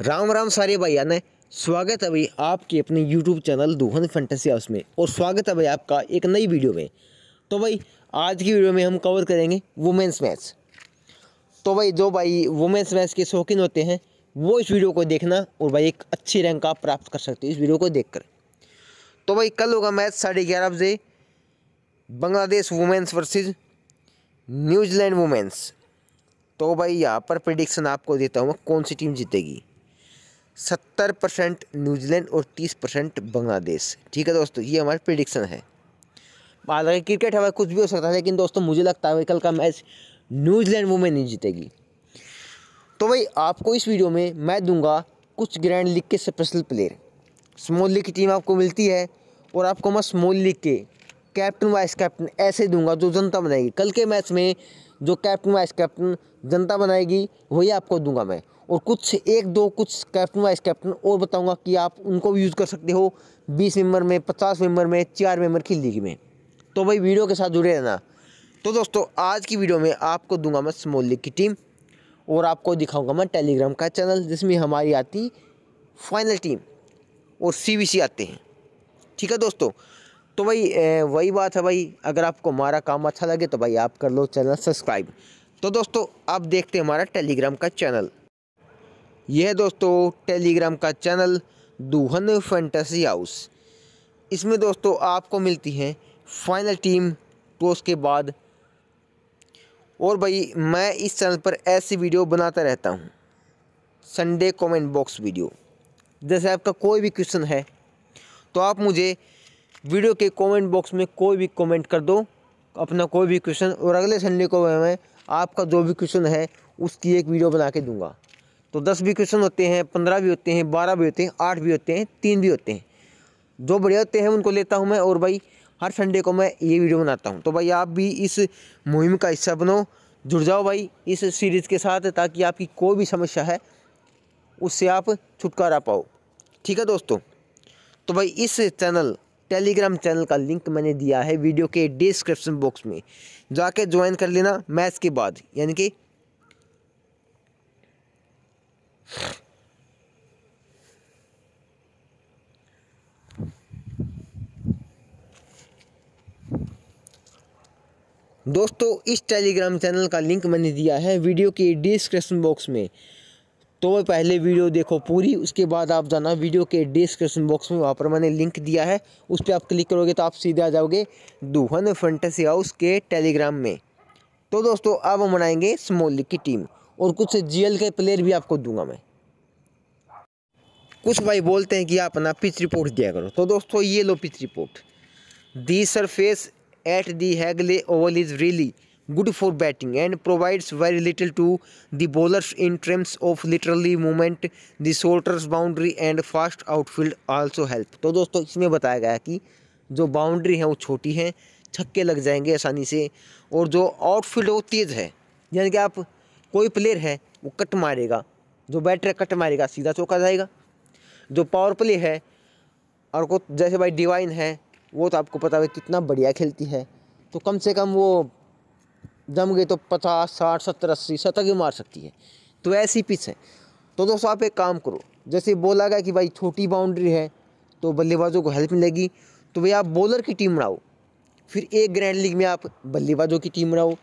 राम राम सारे भाइया ने स्वागत है भाई आपके अपने YouTube channel Duhan fantasy house में और स्वागत है भाई आपका एक नई वीडियो में तो भाई आज की वीडियो में हम कवर करेंगे वुमेंस मैच तो भाई जो भाई वुमेंस मैच के शौकीन होते हैं वो इस वीडियो को देखना और भाई एक अच्छी रैंक आप प्राप्त कर सकते हो इस वीडियो को देख तो भाई कल होगा मैच साढ़े ग्यारह बजे Bangladesh women's versus New Zealand women's तो भाई यहाँ पर प्रडिक्शन आपको देता हूँ कौन सी टीम जीतेगी सत्तर परसेंट न्यूजीलैंड और तीस परसेंट बांग्लादेश ठीक है दोस्तों ये हमारा प्रिडिक्शन है हालांकि क्रिकेट हमारा कुछ भी हो सकता है लेकिन दोस्तों मुझे लगता है कल का मैच न्यूजीलैंड वुमेन नहीं जीतेगी तो भाई आपको इस वीडियो में मैं दूंगा कुछ ग्रैंड लीग के स्पेशल प्लेयर स्मॉल लीग की टीम आपको मिलती है और आपको मैं स्मॉल लीग के कैप्टन वाइस कैप्टन ऐसे दूंगा जो जनता बनाएगी कल के मैच में जो कैप्टन वाइस कैप्टन जनता बनाएगी वही आपको दूंगा मैं और कुछ एक दो कुछ कैप्टन वाइस कैप्टन और बताऊंगा कि आप उनको भी यूज़ कर सकते हो बीस मेंबर में पचास मेंबर में चार मेंबर की लीग में तो भाई वीडियो के साथ जुड़े रहना तो दोस्तों आज की वीडियो में आपको दूंगा मैं स्मॉल लीग की टीम और आपको दिखाऊंगा मैं टेलीग्राम का चैनल जिसमें हमारी आती फाइनल टीम और सी आते हैं ठीक है दोस्तों तो भाई वही बात है भाई अगर आपको हमारा काम अच्छा लगे तो भाई आप कर लो चैनल सब्सक्राइब तो दोस्तों आप देखते हैं हमारा टेलीग्राम का चैनल यह दोस्तों टेलीग्राम का चैनल दुहन फैंटेसी हाउस इसमें दोस्तों आपको मिलती हैं फाइनल टीम टॉस के बाद और भाई मैं इस चैनल पर ऐसी वीडियो बनाता रहता हूँ संडे कमेंट बॉक्स वीडियो जैसे आपका कोई भी क्वेश्चन है तो आप मुझे वीडियो के कमेंट बॉक्स में कोई भी कमेंट कर दो अपना कोई भी क्वेश्चन और अगले संडे को मैं आपका जो भी क्वेश्चन है उसकी एक वीडियो बना के दूंगा तो दस भी क्वेश्चन होते हैं पंद्रह भी होते हैं बारह भी होते हैं आठ भी होते हैं तीन भी होते हैं जो बढ़िया होते हैं उनको लेता हूँ मैं और भाई हर संडे को मैं ये वीडियो बनाता हूँ तो भाई आप भी इस मुहिम का हिस्सा बनो जुड़ जाओ भाई इस सीरीज़ के साथ ताकि आपकी कोई भी समस्या है उससे आप छुटकारा पाओ ठीक है दोस्तों तो भाई इस चैनल टेलीग्राम चैनल का लिंक मैंने दिया है वीडियो के डिस्क्रिप्शन बॉक्स में जाके ज्वाइन कर लेना मैच के बाद यानी कि दोस्तों इस टेलीग्राम चैनल का लिंक मैंने दिया है वीडियो के डिस्क्रिप्शन बॉक्स में तो वह पहले वीडियो देखो पूरी उसके बाद आप जाना वीडियो के डिस्क्रिप्शन बॉक्स में वहाँ पर मैंने लिंक दिया है उस पर आप क्लिक करोगे तो आप सीधे आ जाओगे दुहन फंटेसी हाउस के टेलीग्राम में तो दोस्तों अब हम बनाएंगे स्मोली की टीम और कुछ जीएल के प्लेयर भी आपको दूंगा मैं कुछ भाई बोलते हैं कि आप अपना पिच रिपोर्ट दिया करो तो दोस्तों ये लो pitch report the surface at the Hagley Oval is really good for batting and provides very little to the bowlers in terms of literally movement the shoulders boundary and fast outfield also help तो दोस्तों इसमें बताया गया कि जो boundary है वो छोटी है छक्के लग जाएंगे आसानी से और जो आउटफील्ड है वो तेज़ है यानी कि आप कोई प्लेयर है वो कट मारेगा जो बैटर कट मारेगा सीधा चौका जाएगा जो पावर प्ले है और को जैसे भाई डिवाइन है वो तो आपको पता है कितना बढ़िया खेलती है तो कम से कम वो जम गई तो पचास साठ सत्तर अस्सी शतक ही मार सकती है तो ऐसी पिच है तो दोस्तों आप एक काम करो जैसे बोला गया कि भाई छोटी बाउंड्री है तो बल्लेबाजों को हेल्प मिलेगी तो भैया आप बॉलर की टीम बनाओ फिर एक ग्रैंड लीग में आप बल्लेबाजों की टीम बनाओ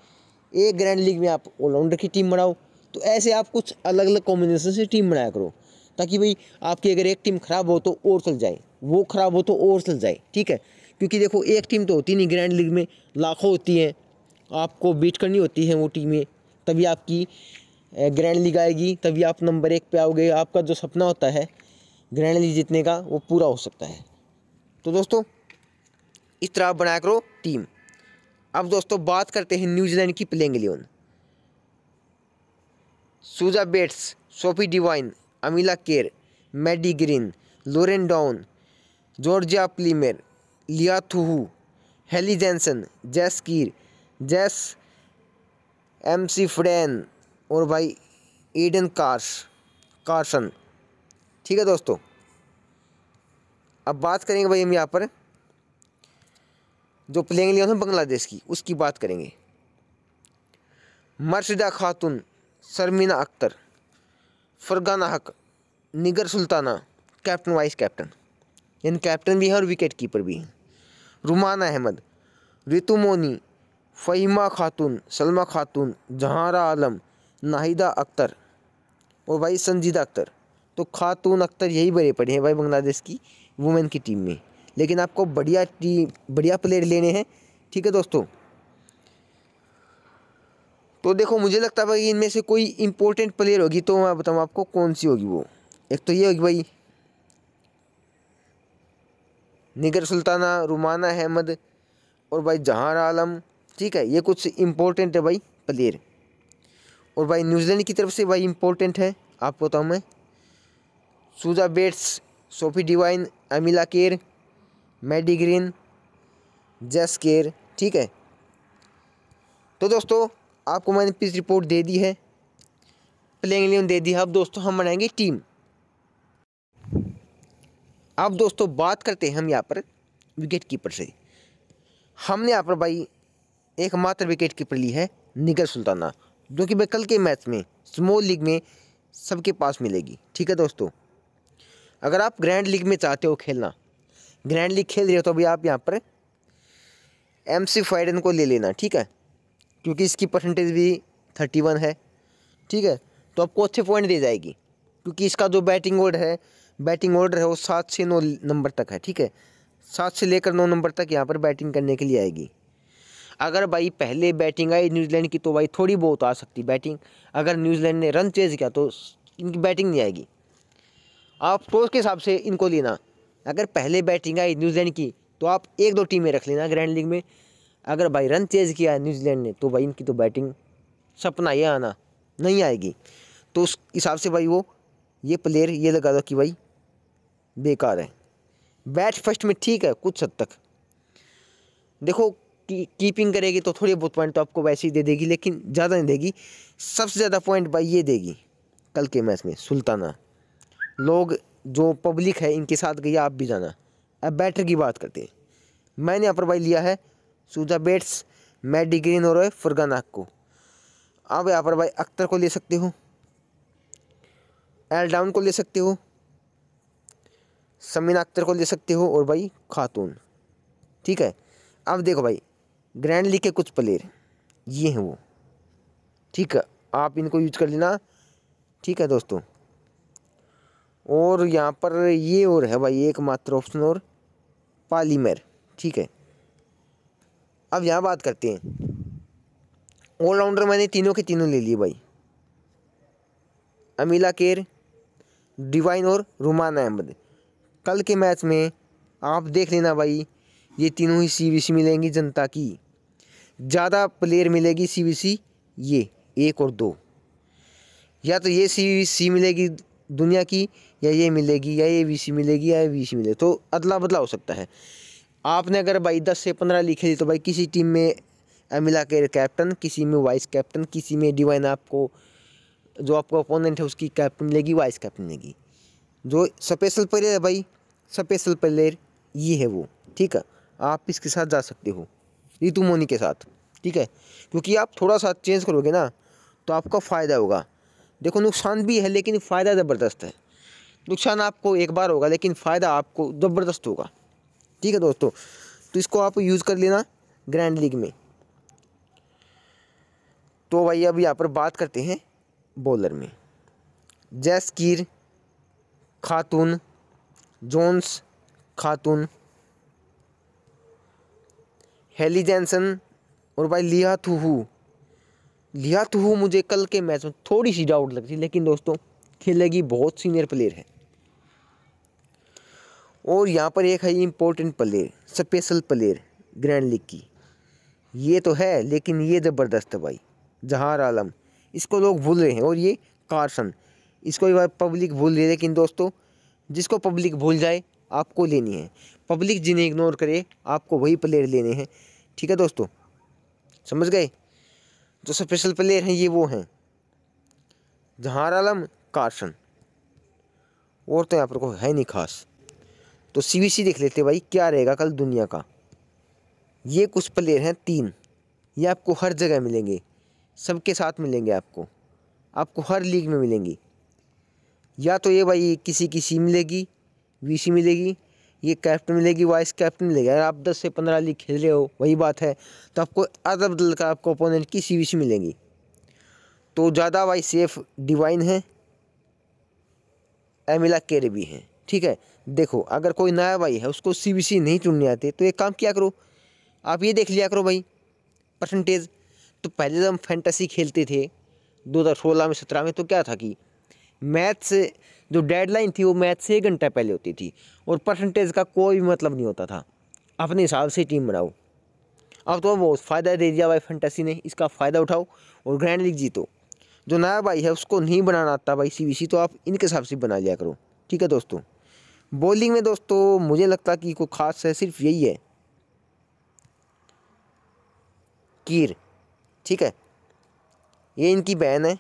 एक ग्रैंड लीग में आप ऑलराउंडर की टीम बनाओ तो ऐसे आप कुछ अलग अलग कॉम्बिनेशन से टीम बनाया करो ताकि भाई आपकी अगर एक टीम ख़राब हो तो और चल जाए वो ख़राब हो तो और चल जाए ठीक है क्योंकि देखो एक टीम तो होती नहीं ग्रैंड लीग में लाखों होती हैं आपको बीट करनी होती है वो टीमें तभी आपकी ग्रैंड लीग आएगी तभी आप नंबर एक पे आओगे आपका जो सपना होता है ग्रैंड लीग जीतने का वो पूरा हो सकता है तो दोस्तों इस तरह आप बनाया करो टीम अब दोस्तों बात करते हैं न्यूजीलैंड की playing eleven Suzie Bates Sophie Devine Amelia Kerr Maddy Green Lauren Down Georgia Plimmer Leah Tahuhu heli Jansen जैस कीर जैस एम सी फ्रैन और भाई एडन कार्स कार्सन ठीक है दोस्तों अब बात करेंगे भाई हम यहाँ पर जो प्लेइंग लिया बांग्लादेश की उसकी बात करेंगे मर्शदा खातून शर्मिना Akhter Fargana Hoque Nigar Sultana captain vice captain यानी कैप्टन भी है और विकेट कीपर भी है रुमाना अहमद रितु मोनी फ़हीमा खातून सलमा खातून जहारा आलम नाहिदा अख्तर और भाई संजीदा अख्तर तो खातून अख्तर यही बड़े पड़े हैं भाई बांग्लादेश की वुमेन की टीम में लेकिन आपको बढ़िया टीम बढ़िया प्लेयर लेने हैं ठीक है दोस्तों तो देखो मुझे लगता है भाई इनमें से कोई इम्पोर्टेंट प्लेयर होगी तो मैं बताऊँ आपको कौन सी होगी वो एक तो ये होगी भाई निगर सुल्ताना रुमाना अहमद और भाई जहार आलम ठीक है ये कुछ इम्पोर्टेंट है भाई प्लेयर और भाई न्यूजीलैंड की तरफ से भाई इम्पोर्टेंट है आपको बताऊँ मैं सूजा बेट्स सोफी डिवाइन अमिला केर मेडिग्रीन जेस्केर ठीक है तो दोस्तों आपको मैंने पिछली रिपोर्ट दे दी है प्लेइंग इलेवन दे दी है अब दोस्तों हम बनाएंगे टीम अब दोस्तों बात करते हैं हम यहाँ पर विकेट कीपर से हमने यहाँ पर भाई एकमात्र विकेट कीपर ली है निगर सुल्ताना जो कि भाई कल के मैच में स्मॉल लीग में सबके पास मिलेगी ठीक है दोस्तों अगर आप ग्रैंड लीग में चाहते हो खेलना ग्रैंड लीग खेल रही हो तो अभी आप यहाँ पर एम सी फाइडन को ले लेना ठीक है क्योंकि इसकी परसेंटेज भी थर्टी वन है ठीक है तो आपको अच्छे पॉइंट दे जाएगी क्योंकि इसका जो बैटिंग ऑर्डर है बैटिंग ऑर्डर है वो सात से नौ नंबर तक है ठीक है सात से लेकर नौ नंबर तक यहाँ पर बैटिंग करने के लिए आएगी अगर भाई पहले बैटिंग आई न्यूजीलैंड की तो भाई थोड़ी बहुत आ सकती बैटिंग अगर न्यूजीलैंड ने रन चेज किया तो इनकी बैटिंग नहीं आएगी आप टॉस के हिसाब से इनको लेना अगर पहले बैटिंग आई न्यूजीलैंड की तो आप एक दो टीमें रख लेना ग्रैंड लीग में अगर भाई रन चेज किया न्यूजीलैंड ने तो भाई इनकी तो बैटिंग सपना ये आना नहीं आएगी तो उस हिसाब से भाई वो ये प्लेयर ये लगा दो कि भाई बेकार है बैट फर्स्ट में ठीक है कुछ हद तक देखो की, कीपिंग करेगी तो थोड़ी बहुत पॉइंट तो आपको वैसे ही दे देगी लेकिन ज़्यादा नहीं देगी सबसे ज़्यादा पॉइंट भाई ये देगी कल के मैच में सुल्ताना लोग जो पब्लिक है इनके साथ गई आप भी जाना अब बैटर की बात करते हैं मैंने यहाँ पर भाई लिया है सूजा बेट्स मैडी ग्रीन और फुरगानाक को आप यहाँ पर भाई अख्तर को ले सकते हो एल डाउन को ले सकते हो समीना अख्तर को ले सकते हो और भाई खातून ठीक है अब देखो भाई ग्रैंड लीग के कुछ प्लेयर ये हैं वो ठीक है आप इनको यूज कर लेना ठीक है दोस्तों और यहाँ पर ये और है भाई एकमात्र ऑप्शन और पालीमेर ठीक है अब यहाँ बात करते हैं ऑलराउंडर मैंने तीनों के तीनों ले लिए भाई अमीला केर डिवाइन और रुमाना अहमद कल के मैच में आप देख लेना भाई ये तीनों ही सीबीसी मिलेंगी जनता की ज़्यादा प्लेयर मिलेगी सीबीसी ये एक और दो या तो ये सीबीसी मिलेगी दुनिया की या ये मिलेगी या ये बीस मिलेगी या ये बीस मिलेगी तो अदला बदला हो सकता है आपने अगर भाई दस से पंद्रह लिखे दी तो भाई किसी टीम में अमिला के कैप्टन किसी में वाइस कैप्टन किसी में डिवाइन आपको जो आपका अपोनेंट है उसकी कैप्टन लेगी वाइस कैप्टन लेगी जो स्पेशल प्लेयर है भाई स्पेशल प्लेयर ये है वो ठीक है आप इसके साथ जा सकते हो रितु मोनी के साथ ठीक है क्योंकि आप थोड़ा सा चेंज करोगे ना तो आपका फ़ायदा होगा देखो नुकसान भी है लेकिन फ़ायदा ज़बरदस्त है नुकसान आपको एक बार होगा लेकिन फ़ायदा आपको ज़बरदस्त होगा ठीक है दोस्तों तो इसको आप यूज़ कर लेना ग्रैंड लीग में तो भाई अब यहाँ पर बात करते हैं बॉलर में जैसकीर खातून जोन्स खातून हेली जैनसन और भाई लिया थूहू लिया तो वो मुझे कल के मैच में थोड़ी सी डाउट लग रही लेकिन दोस्तों खेलेगी बहुत सीनियर प्लेयर है और यहाँ पर एक है important player special player grand league की ये तो है लेकिन ये ज़बरदस्त है भाई जहार आलम इसको लोग भूल रहे हैं और ये कारसन इसको एक बार पब्लिक भूल रही है लेकिन दोस्तों जिसको पब्लिक भूल जाए आपको लेनी है पब्लिक जिन्हें इग्नोर करे आपको वही प्लेयर लेने हैं ठीक है दोस्तों समझ गए जो स्पेशल प्लेयर हैं ये वो हैं जहार आलम कार्सन और तो यहाँ पर कोई है नहीं खास तो सीबीसी देख लेते भाई क्या रहेगा कल दुनिया का ये कुछ प्लेयर हैं तीन ये आपको हर जगह मिलेंगे सबके साथ मिलेंगे आपको आपको हर लीग में मिलेंगी या तो ये भाई किसी की सी मिलेगी वीसी मिलेगी ये कैप्टन मिलेगी वाइस कैप्टन मिलेगी अगर आप दस से पंद्रह लीग खेल रहे हो वही बात है तो आपको अदर बदल का आपको अपोनेंट की सी मिलेगी तो ज़्यादा वाइस सेफ डिवाइन है एमिला केरे भी हैं ठीक है देखो अगर कोई नया भाई है उसको सी नहीं चुनने आते तो एक काम किया करो आप ये देख लिया करो भाई परसेंटेज तो पहले जब तो हम फैंटेसी खेलते थे दो हज़ार सोलह में सत्रह में तो क्या था कि मैथ्स जो डेडलाइन थी वो मैथ से एक घंटा पहले होती थी और परसेंटेज का कोई भी मतलब नहीं होता था अपने हिसाब से टीम बनाओ अब तो बहुत फ़ायदा दे दिया भाई फंटेसी ने इसका फ़ायदा उठाओ और ग्रैंड लीग जीतो जो नया भाई है उसको नहीं बनाना आता भाई सी तो आप इनके हिसाब से बना लिया करो ठीक है दोस्तों बॉलिंग में दोस्तों मुझे लगता कि कोई खास है सिर्फ यही है कीर ठीक है ये इनकी बहन है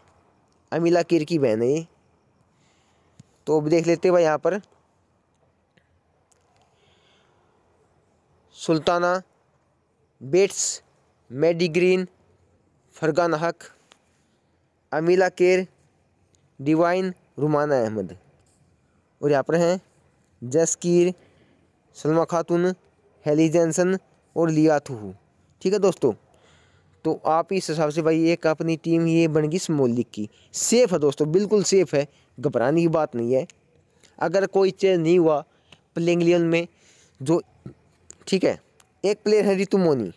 अमीला कीर की बहन है ये तो अब देख लेते हैं भाई यहाँ पर Sultana Bates Maddy Green Fargana Hoque Amelia केर डिवाइन रुमाना अहमद और यहाँ पर हैं जसकीर सलमा खातून हेली जैनसन और लिया थू ठीक है दोस्तों तो आप इस हिसाब से भाई एक अपनी टीम ये बन गई स्मॉल की सेफ़ है दोस्तों बिल्कुल सेफ़ है घबराने की बात नहीं है अगर कोई चेंज नहीं हुआ प्लेइंग लेवल में जो ठीक है एक प्लेयर है रितु मोनी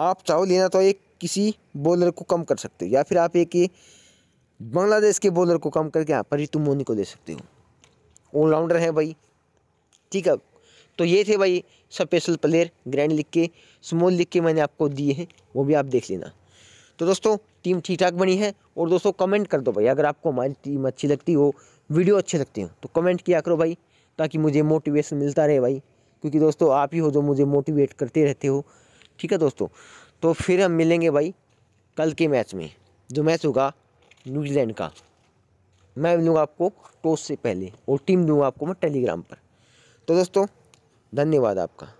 आप चाहो लेना तो एक किसी बॉलर को कम कर सकते हो या फिर आप एक बांग्लादेश के बॉलर को कम करके यहाँ पर रितु मोनी को दे सकते हो ऑलराउंडर हैं भाई ठीक है तो ये थे भाई स्पेशल प्लेयर ग्रैंड लिख के स्मॉल लिख के मैंने आपको दिए हैं वो भी आप देख लेना तो दोस्तों टीम ठीक ठाक बनी है और दोस्तों कमेंट कर दो भाई अगर आपको हमारी टीम अच्छी लगती हो वीडियो अच्छे लगते हो तो कमेंट किया करो भाई ताकि मुझे मोटिवेशन मिलता रहे भाई क्योंकि दोस्तों आप ही हो जो मुझे मोटिवेट करते रहते हो ठीक है दोस्तों तो फिर हम मिलेंगे भाई कल के मैच में जो मैच होगा न्यूजीलैंड का मैं मिलूँगा आपको टॉस से पहले और टीम दूँगा आपको मैं टेलीग्राम पर तो दोस्तों धन्यवाद आपका